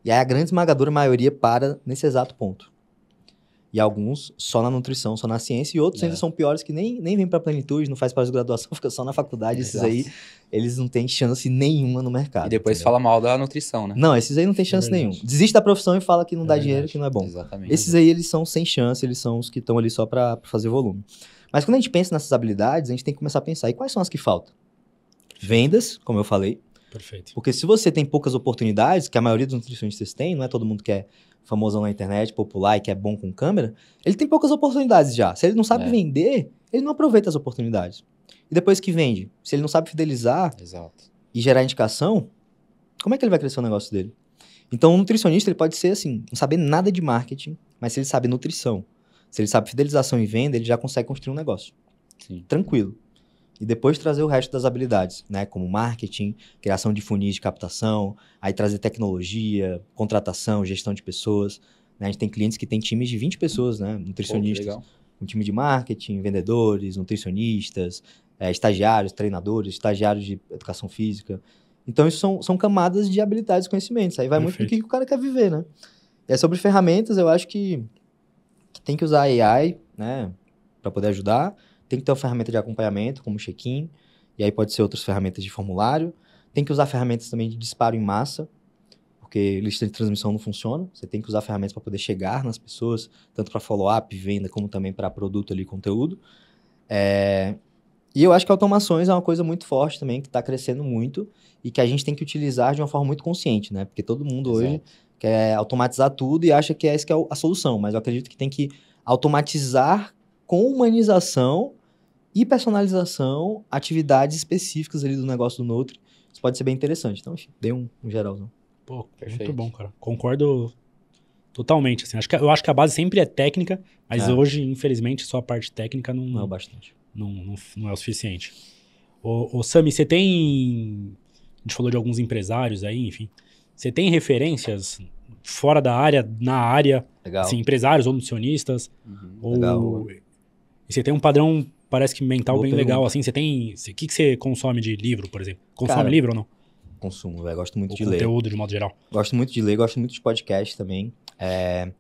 E aí a grande esmagadora maioria para nesse exato ponto. E alguns só na nutrição, só na ciência, e outros é. ainda são piores que nem, nem vêm para a plenitude, não faz para graduação fica só na faculdade. esses aí, eles não têm chance nenhuma no mercado. E depois entendeu? fala mal da nutrição, né? Não, esses aí não tem chance é nenhuma. Desiste da profissão e fala que não dá dinheiro, que não é bom. Exatamente. Esses aí, eles são sem chance, eles são os que estão ali só para fazer volume. Mas quando a gente pensa nessas habilidades, a gente tem que começar a pensar: e quais são as que faltam? Vendas, como eu falei, Perfeito. Porque se você tem poucas oportunidades, que a maioria dos nutricionistas tem, não é todo mundo que é famoso na internet, popular e que é bom com câmera, ele tem poucas oportunidades já. Se ele não sabe é. vender, ele não aproveita as oportunidades. E depois que vende, se ele não sabe fidelizar Exato. e gerar indicação, como é que ele vai crescer o negócio dele? Então, um nutricionista ele pode ser assim, não saber nada de marketing, mas se ele sabe nutrição, se ele sabe fidelização e venda, ele já consegue construir um negócio. Sim. Tranquilo e depois trazer o resto das habilidades, né? Como marketing, criação de funis de captação, aí trazer tecnologia, contratação, gestão de pessoas. Né? A gente tem clientes que têm times de 20 pessoas, né? Nutricionistas. Pô, um time de marketing, vendedores, nutricionistas, é, estagiários, treinadores, estagiários de educação física. Então, isso são, são camadas de habilidades e conhecimentos. Aí vai Perfeito. muito do que o cara quer viver, né? E é sobre ferramentas, eu acho que, que tem que usar AI, né? Para poder ajudar tem que ter uma ferramenta de acompanhamento, como check-in, e aí pode ser outras ferramentas de formulário. Tem que usar ferramentas também de disparo em massa, porque lista de transmissão não funciona. Você tem que usar ferramentas para poder chegar nas pessoas, tanto para follow-up, venda, como também para produto ali, conteúdo. É... E eu acho que automações é uma coisa muito forte também, que está crescendo muito e que a gente tem que utilizar de uma forma muito consciente, né? Porque todo mundo Exato. hoje quer automatizar tudo e acha que é essa que é a solução, mas eu acredito que tem que automatizar com humanização e personalização, atividades específicas ali do negócio do Nutri. Isso pode ser bem interessante. Então, enfim, dei um, um geralzão. Pô, Perfeito. muito bom, cara. Concordo totalmente. Assim. Acho que, eu acho que a base sempre é técnica, mas é. hoje, infelizmente, só a parte técnica não, não é bastante. Não, não, não é o suficiente. Ô, Sami, você tem. A gente falou de alguns empresários aí, enfim. Você tem referências fora da área, na área, Legal. Assim, empresários ou missionistas? Uhum, ou... Legal. E você tem um padrão parece que mental Boa bem pergunta. legal, assim. Você tem. O que, que você consome de livro, por exemplo? Consome Cara, livro ou não? Consumo, velho. Gosto muito o de conteúdo, ler. Conteúdo, de modo geral. Gosto muito de ler, gosto muito de podcast também. É,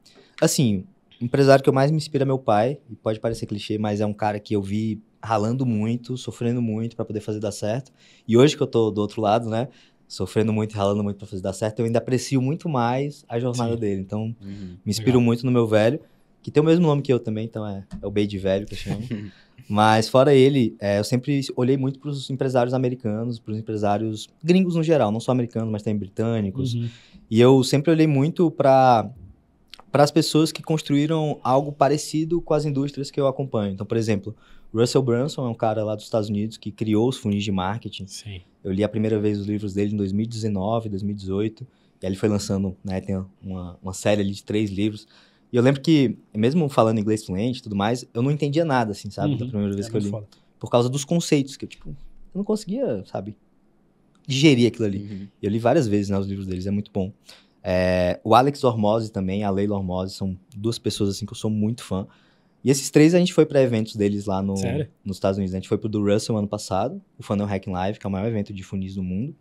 assim, o empresário que eu mais me inspira é meu pai. E pode parecer clichê, mas é um cara que eu vi ralando muito, sofrendo muito para poder fazer dar certo. E hoje que eu tô do outro lado, né? sofrendo muito, ralando muito para fazer dar certo, eu ainda aprecio muito mais a jornada Sim. dele. Então, uhum, me inspiro legal. muito no meu velho, que tem o mesmo nome que eu também, então é, é o Bey de Velho que eu chamo. Mas fora ele, é, eu sempre olhei muito para os empresários americanos, para os empresários gringos no geral, não só americanos, mas também britânicos. Uhum. E eu sempre olhei muito para para as pessoas que construíram algo parecido com as indústrias que eu acompanho. Então, por exemplo, Russell Brunson é um cara lá dos Estados Unidos que criou os funis de marketing. Sim. Eu li a primeira vez os livros dele em 2019, 2018. E aí ele foi lançando, né, tem uma, uma série de três livros. E eu lembro que, mesmo falando inglês fluente e tudo mais, eu não entendia nada, assim, sabe? Uhum. Da primeira vez é que eu li. Foda. Por causa dos conceitos, que eu, tipo, eu não conseguia, sabe? Digerir aquilo ali. Uhum. Eu li várias vezes, né? Os livros deles, é muito bom. É, o Alex Hormozzi também, a Leila Hormozzi, são duas pessoas, assim, que eu sou muito fã. E esses três a gente foi para eventos deles lá no, nos Estados Unidos. Né? A gente foi pro do Russell ano passado, o Funnel Hacking Live, que é o maior evento de funis do mundo.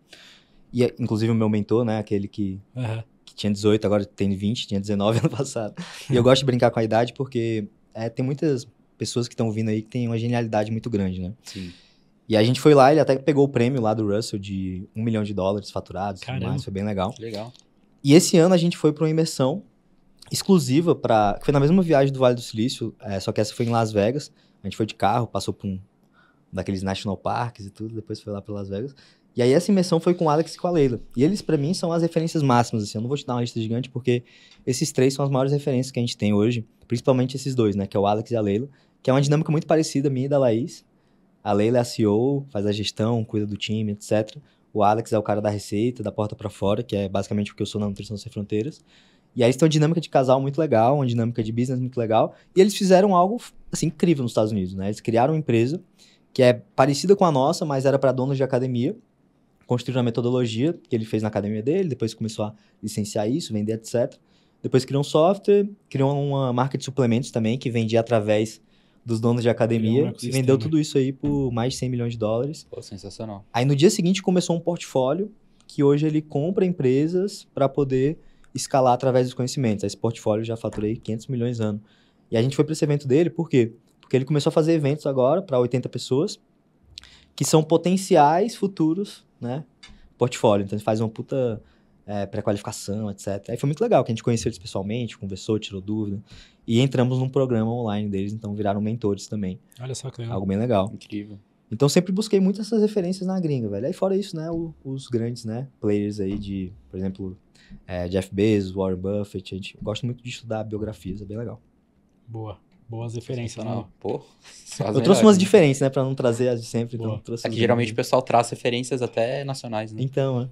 E, inclusive, o meu mentor, né? Aquele que uhum que tinha 18, agora tem 20, tinha 19 ano passado. E eu hum. gosto de brincar com a idade porque é, tem muitas pessoas que estão vindo aí que têm uma genialidade muito grande, né? Sim. E a gente foi lá, ele até pegou o prêmio lá do Russell de um milhão de dólares faturados, mais, foi bem legal. Legal. E esse ano a gente foi para uma imersão exclusiva para foi na mesma viagem do Vale do Silício, é, só que essa foi em Las Vegas. A gente foi de carro, passou por um daqueles national parks e tudo, depois foi lá para Las Vegas. E aí essa imersão foi com o Alex e com a Leila. E eles, para mim, são as referências máximas, assim. Eu não vou te dar uma lista gigante, porque esses três são as maiores referências que a gente tem hoje. Principalmente esses dois, né? Que é o Alex e a Leila. Que é uma dinâmica muito parecida minha e da Laís. A Leila é a CEO, faz a gestão, cuida do time, etc. O Alex é o cara da receita, da porta para fora, que é basicamente o que eu sou na Nutrição Sem Fronteiras. E aí eles têm uma dinâmica de casal muito legal, uma dinâmica de business muito legal. E eles fizeram algo, assim, incrível nos Estados Unidos, né? Eles criaram uma empresa que é parecida com a nossa, mas era para donos de academia Construiu uma metodologia que ele fez na academia dele, depois começou a licenciar isso, vender, etc. Depois criou um software, criou uma marca de suplementos também, que vendia através dos donos de academia, e vendeu tudo isso aí por mais de 100 milhões de dólares. Pô, sensacional. Aí no dia seguinte começou um portfólio que hoje ele compra empresas para poder escalar através dos conhecimentos. Esse portfólio já faturei 500 milhões ano. E a gente foi para esse evento dele, por quê? Porque ele começou a fazer eventos agora para 80 pessoas, que são potenciais futuros né? Portfólio. Então, ele faz uma puta é, pré-qualificação, etc. Aí foi muito legal, que a gente conheceu eles pessoalmente, conversou, tirou dúvida. E entramos num programa online deles, então viraram mentores também. Olha só que legal. Algo bem legal. Incrível. Então sempre busquei muito essas referências na gringa, velho. Aí fora isso, né, o, os grandes, né, players aí de, por exemplo, é, Jeff Bezos, Warren Buffett, a gente gosta muito de estudar biografias, é bem legal. Boa. Boas referências, né? Pô, eu trouxe umas né? né? Pra não trazer as de sempre. Então, trouxe é que geralmente o pessoal traz referências até nacionais, né? Então, é.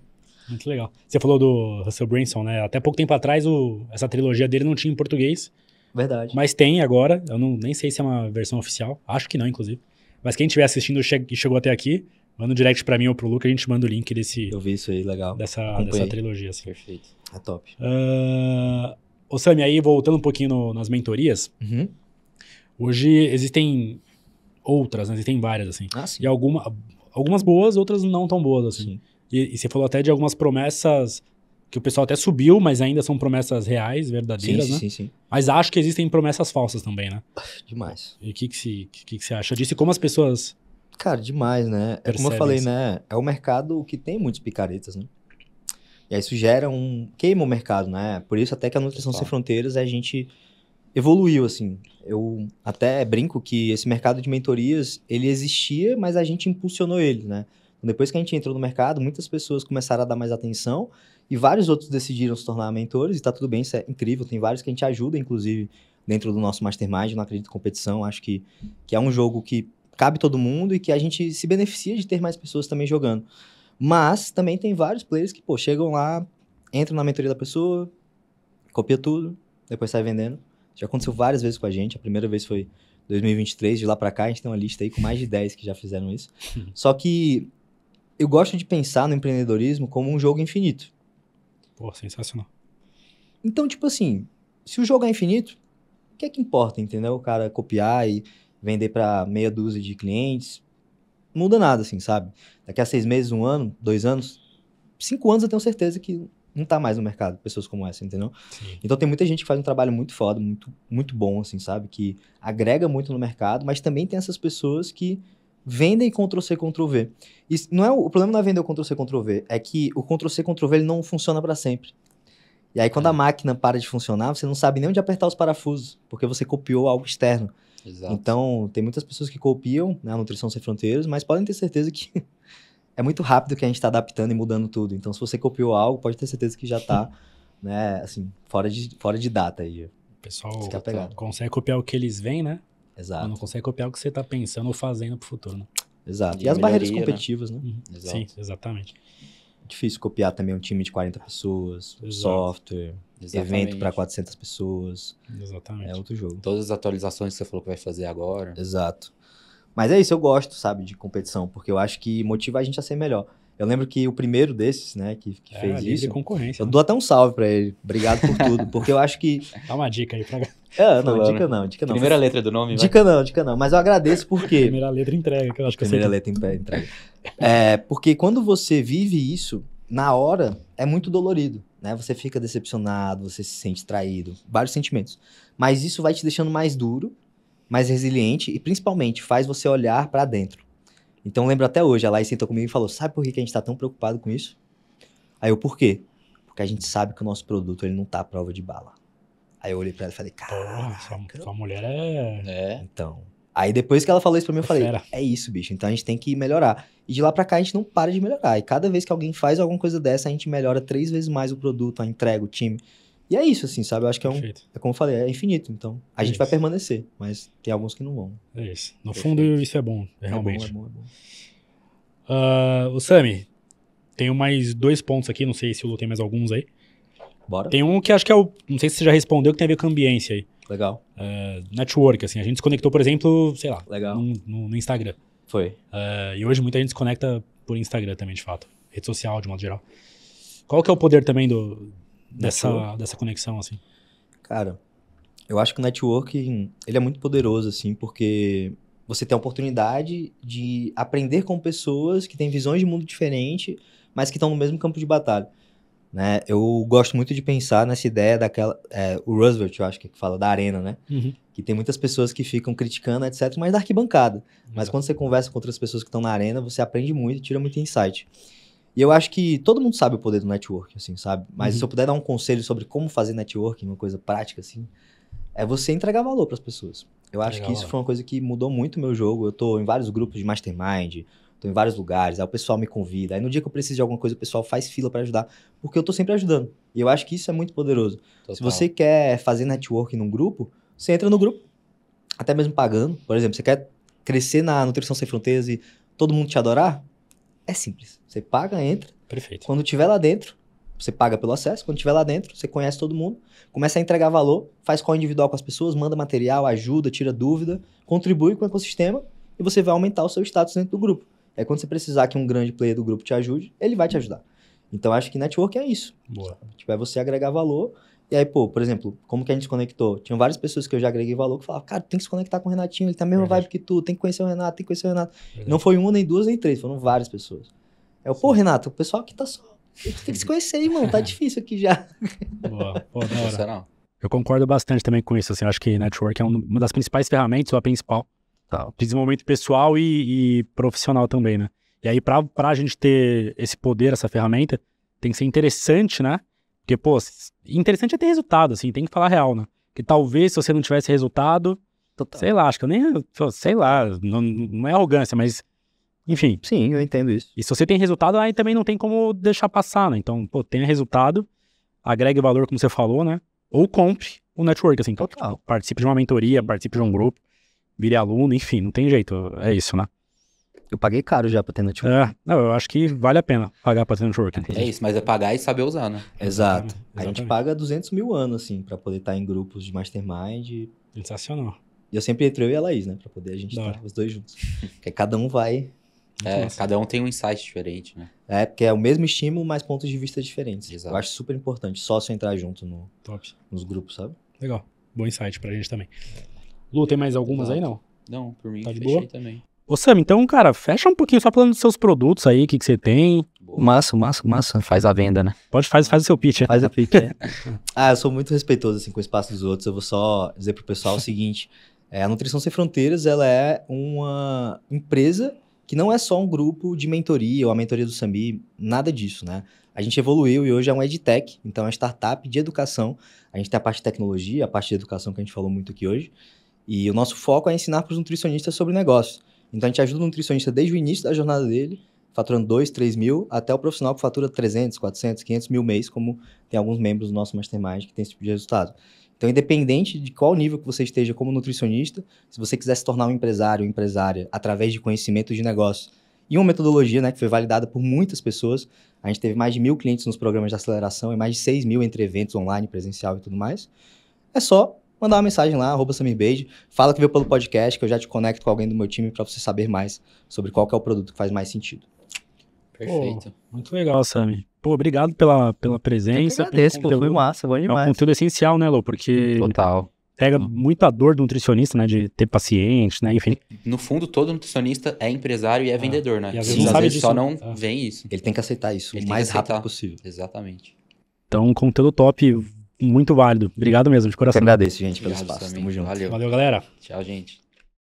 Muito legal. Você falou do Russell Branson, né? Até pouco tempo atrás, o, essa trilogia dele não tinha em português. Verdade. Mas tem agora. Eu não, nem sei se é uma versão oficial. Acho que não, inclusive. Mas quem estiver assistindo che e chegou até aqui, manda um direct pra mim ou pro Luca, a gente manda o link desse... Eu vi isso aí, legal. Dessa, dessa trilogia, assim. Perfeito. É top. Uh, ô, Sami, aí voltando um pouquinho no, nas mentorias... Uhum. Hoje existem outras, né? Existem várias, assim. Ah, e alguma, algumas boas, outras não tão boas, assim. E, e, você falou até de algumas promessas que o pessoal até subiu, mas ainda são promessas reais, verdadeiras, sim, né? Sim, sim, Mas acho que existem promessas falsas também, né? Demais. E o que, que, se, que, que você acha disso e como as pessoas... Cara, demais, né? É como eu falei, isso. né? É um mercado que tem muitos picaretas, né? E aí isso gera um... Queima o mercado, né? Por isso até que a Nutrição Sem Fronteiras é a gente evoluiu, assim. Eu até brinco que esse mercado de mentorias, ele existia, mas a gente impulsionou ele, né? Então, depois que a gente entrou no mercado, muitas pessoas começaram a dar mais atenção e vários outros decidiram se tornar mentores e tá tudo bem, isso é incrível. Tem vários que a gente ajuda, inclusive, dentro do nosso Mastermind, não acredito em competição, acho que, que é um jogo que cabe todo mundo e que a gente se beneficia de ter mais pessoas também jogando. Mas também tem vários players que, pô, chegam lá, entram na mentoria da pessoa, copia tudo, depois sai vendendo já aconteceu várias vezes com a gente. A primeira vez foi 2023, de lá para cá, a gente tem uma lista aí com mais de 10 que já fizeram isso. Só que eu gosto de pensar no empreendedorismo como um jogo infinito. Pô, sensacional. Então, tipo assim, se o jogo é infinito, o que é que importa, entendeu? O cara copiar e vender para meia dúzia de clientes, não muda nada, assim, sabe? Daqui a seis meses, um ano, dois anos, cinco anos eu tenho certeza que não tá mais no mercado, pessoas como essa, entendeu? Sim. Então tem muita gente que faz um trabalho muito foda, muito, muito bom, assim, sabe? Que agrega muito no mercado, mas também tem essas pessoas que vendem Ctrl-C, Ctrl-V. não é, o problema não é vender o Ctrl-C, Ctrl-V, é que o Ctrl-C, Ctrl-V ele não funciona para sempre. E aí quando é. a máquina para de funcionar, você não sabe nem onde apertar os parafusos, porque você copiou algo externo. Exato. Então, tem muitas pessoas que copiam né, a Nutrição Sem Fronteiras, mas podem ter certeza que é muito rápido que a gente está adaptando e mudando tudo. Então, se você copiou algo, pode ter certeza que já está, né, assim, fora de, fora de data aí. O pessoal tá consegue copiar o que eles veem, né? Exato. Mas não consegue copiar o que você está pensando ou fazendo para o futuro, né? Exato. E, e as melhoria, barreiras né? competitivas, né? né? Uhum. Exato. Sim, exatamente. Difícil copiar também um time de 40 pessoas, Exato. software, exatamente. evento para 400 pessoas. Exatamente. É outro jogo. Todas as atualizações que você falou que vai fazer agora. Exato. Mas é isso, eu gosto, sabe, de competição, porque eu acho que motiva a gente a ser melhor. Eu lembro que o primeiro desses, né, que, que é, fez isso. concorrência. Eu né? dou até um salve para ele. Obrigado por tudo, porque eu acho que. Dá uma dica aí pra. É, não, dica não, dica não. Primeira mas... letra do nome, Dica vai. não, dica não. Mas eu agradeço porque. Primeira letra entrega, que eu acho que Primeira eu letra que... entrega. É, porque quando você vive isso, na hora, é muito dolorido. Né? Você fica decepcionado, você se sente traído, vários sentimentos. Mas isso vai te deixando mais duro mais resiliente e principalmente faz você olhar para dentro. Então lembro até hoje, a Laís sentou comigo e falou: "Sabe por que a gente está tão preocupado com isso?" Aí eu: "Por quê?" Porque a gente sabe que o nosso produto ele não tá à prova de bala. Aí eu olhei para ela e falei: "Cara, sua, mulher é... é Então, Aí depois que ela falou isso pra mim, eu é falei, Fera. é isso, bicho. Então a gente tem que melhorar. E de lá pra cá a gente não para de melhorar. E cada vez que alguém faz alguma coisa dessa, a gente melhora três vezes mais o produto, a entrega, o time. E é isso, assim, sabe? Eu acho que é um. Perfeito. É como eu falei, é infinito. Então, a é gente isso. vai permanecer, mas tem alguns que não vão. É isso. No Perfeito. fundo, isso é bom, realmente. É bom, é bom, é bom. Uh, ah, o Sami, tenho mais dois pontos aqui, não sei se o Lu tem mais alguns aí. Bora. Tem um que acho que é o. Não sei se você já respondeu, que tem a ver com ambiência aí. Legal. Uh, network, assim. A gente desconectou, por exemplo, sei lá. Legal. No, no, no Instagram. Foi. Uh, e hoje muita gente desconecta por Instagram também, de fato. Rede social, de modo geral. Qual que é o poder também do, dessa, dessa conexão, assim? Cara, eu acho que o networking, ele é muito poderoso, assim, porque você tem a oportunidade de aprender com pessoas que têm visões de mundo diferente, mas que estão no mesmo campo de batalha. Né? Eu gosto muito de pensar nessa ideia daquela. É, o Roosevelt, eu acho que fala da arena, né? Uhum. Que tem muitas pessoas que ficam criticando, etc., mas da arquibancada. Mas quando você conversa com outras pessoas que estão na arena, você aprende muito e tira muito insight. E eu acho que todo mundo sabe o poder do network, assim, sabe? Mas uhum. se eu puder dar um conselho sobre como fazer networking, uma coisa prática, assim, é você entregar valor para as pessoas. Eu acho Legal. que isso foi uma coisa que mudou muito o meu jogo. Eu tô em vários grupos de mastermind, tô em vários lugares, aí o pessoal me convida. Aí no dia que eu preciso de alguma coisa, o pessoal faz fila para ajudar, porque eu tô sempre ajudando. E eu acho que isso é muito poderoso. Total. Se você quer fazer networking num grupo, você entra no grupo, até mesmo pagando. Por exemplo, você quer crescer na Nutrição Sem Fronteiras e todo mundo te adorar? é simples. Você paga, entra. Perfeito. Quando tiver lá dentro, você paga pelo acesso. Quando tiver lá dentro, você conhece todo mundo, começa a entregar valor, faz call individual com as pessoas, manda material, ajuda, tira dúvida, contribui com o ecossistema e você vai aumentar o seu status dentro do grupo. É quando você precisar que um grande player do grupo te ajude, ele vai te ajudar. Então acho que network é isso. Boa. Tipo, é você agregar valor e aí, pô, por exemplo, como que a gente conectou? Tinha várias pessoas que eu já agreguei valor que falavam, cara, tem que se conectar com o Renatinho, ele tá na mesma Verdade. vibe que tu, tem que conhecer o Renato, tem que conhecer o Renato. Verdade. Não foi uma, nem duas, nem três, foram várias pessoas. É o, pô, Renato, o pessoal aqui tá só. Tem que se conhecer aí, mano, tá difícil aqui já. Boa, pô, será? Eu concordo bastante também com isso, assim, acho que network é uma das principais ferramentas, ou a principal, tá. desenvolvimento pessoal e, e profissional também, né? E aí, pra, pra gente ter esse poder, essa ferramenta, tem que ser interessante, né? Porque, pô, interessante é ter resultado, assim, tem que falar real, né? Que talvez se você não tivesse resultado, Total. sei lá, acho que eu nem, sei lá, não, não é arrogância, mas enfim. Sim, eu entendo isso. E se você tem resultado, aí também não tem como deixar passar, né? Então, pô, tenha resultado, agregue valor, como você falou, né? Ou compre o network, assim. É Total. Tipo, participe de uma mentoria, participe de um grupo, vire aluno, enfim, não tem jeito. É isso, né? Eu paguei caro já pra ter network. É, não, eu acho que vale a pena pagar pra ter network. É isso, mas é pagar e saber usar, né? Exato. a gente paga 200 mil anos, assim, pra poder estar tá em grupos de mastermind. Sensacional. E eu sempre entrei eu e a Laís, né? Pra poder a gente estar tá os dois juntos. Porque cada um vai. É, Nossa. cada um tem um insight diferente, né? É, porque é o mesmo estímulo, mas pontos de vista diferentes. Exato. Eu acho super importante sócio entrar junto no, Top. nos grupos, sabe? Legal. Bom insight pra gente também. Lu, tem mais algumas Exato. aí, não? Não, por mim, tá de boa? também. Ô, Sam, então, cara, fecha um pouquinho só falando dos seus produtos aí, o que, que você tem. Massa, massa, massa. Faz a venda, né? Pode, faz, faz o seu pitch. É. Faz o pitch, é. ah, eu sou muito respeitoso, assim, com o espaço dos outros. Eu vou só dizer pro pessoal o seguinte. É, a Nutrição Sem Fronteiras, ela é uma empresa que não é só um grupo de mentoria ou a mentoria do Sambi, nada disso, né? A gente evoluiu e hoje é um EdTech, então é uma startup de educação. A gente tem a parte de tecnologia, a parte de educação que a gente falou muito aqui hoje. E o nosso foco é ensinar para os nutricionistas sobre negócios. Então a gente ajuda o nutricionista desde o início da jornada dele, faturando 2, 3 mil, até o profissional que fatura 300, 400, 500 mil mês, como tem alguns membros do nosso mastermind que tem esse tipo de resultado. Então, independente de qual nível que você esteja como nutricionista, se você quiser se tornar um empresário, empresária, através de conhecimento de negócio e uma metodologia né, que foi validada por muitas pessoas, a gente teve mais de mil clientes nos programas de aceleração e mais de 6 mil entre eventos online, presencial e tudo mais, é só mandar uma mensagem lá, arroba SamirBeige, fala que veio pelo podcast, que eu já te conecto com alguém do meu time para você saber mais sobre qual é o produto que faz mais sentido. Perfeito. Pô, muito legal, Sami. Pô, obrigado pela, pela presença. Eu agradeço, pô, pelo... foi massa, bom demais. É um conteúdo essencial, né, Lô? Porque... Total pega muita dor do nutricionista, né? De ter paciente, né? Enfim. No fundo, todo nutricionista é empresário e é ah, vendedor, né? E às vezes, Sim, às vezes disso, só né? não ah. vem isso. Ele tem que aceitar isso Ele o mais rápido possível. Exatamente. Então, conteúdo top muito válido. Obrigado mesmo, de coração. Eu agradeço, gente, pelo Obrigado, espaço. Tamo junto. Valeu. Valeu, galera. Tchau, gente.